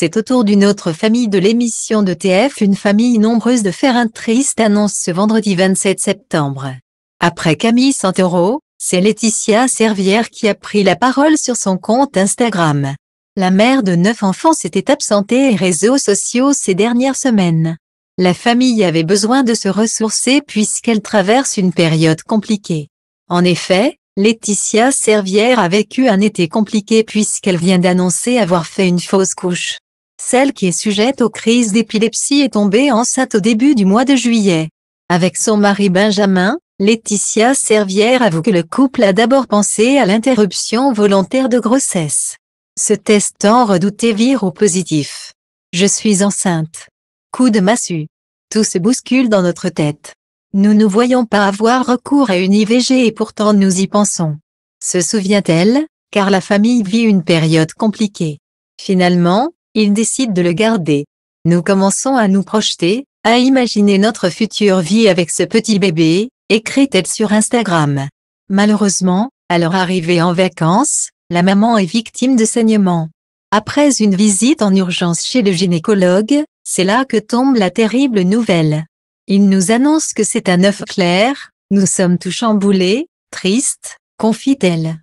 C'est autour d'une autre famille de l'émission de TF une famille nombreuse de faire un triste annonce ce vendredi 27 septembre. Après Camille Santoro, c'est Laetitia Servière qui a pris la parole sur son compte Instagram. La mère de neuf enfants s'était absentée et réseaux sociaux ces dernières semaines. La famille avait besoin de se ressourcer puisqu'elle traverse une période compliquée. En effet, Laetitia Servière a vécu un été compliqué puisqu'elle vient d'annoncer avoir fait une fausse couche celle qui est sujette aux crises d'épilepsie est tombée enceinte au début du mois de juillet. Avec son mari Benjamin, Laetitia Servière avoue que le couple a d'abord pensé à l'interruption volontaire de grossesse. Ce test tant redouté vire au positif. Je suis enceinte. Coup de massue. Tout se bouscule dans notre tête. Nous ne voyons pas avoir recours à une IVG et pourtant nous y pensons. Se souvient-elle, car la famille vit une période compliquée. Finalement, il décide de le garder. Nous commençons à nous projeter, à imaginer notre future vie avec ce petit bébé, écrit-elle sur Instagram. Malheureusement, à leur arrivée en vacances, la maman est victime de saignements. Après une visite en urgence chez le gynécologue, c'est là que tombe la terrible nouvelle. Il nous annonce que c'est un œuf clair, nous sommes tous chamboulés, tristes, confie-t-elle.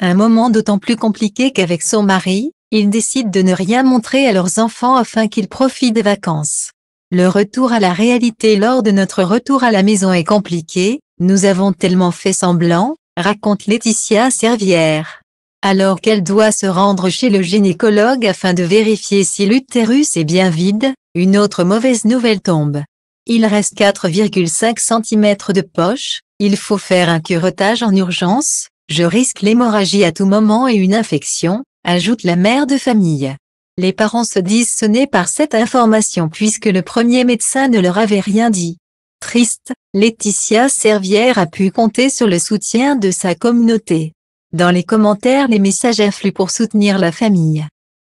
Un moment d'autant plus compliqué qu'avec son mari, ils décident de ne rien montrer à leurs enfants afin qu'ils profitent des vacances. Le retour à la réalité lors de notre retour à la maison est compliqué, nous avons tellement fait semblant, raconte Laetitia Servière. Alors qu'elle doit se rendre chez le gynécologue afin de vérifier si l'utérus est bien vide, une autre mauvaise nouvelle tombe. Il reste 4,5 cm de poche, il faut faire un curetage en urgence, je risque l'hémorragie à tout moment et une infection, ajoute la mère de famille. Les parents se disent sonnés par cette information puisque le premier médecin ne leur avait rien dit. Triste, Laetitia Servière a pu compter sur le soutien de sa communauté. Dans les commentaires les messages affluent pour soutenir la famille.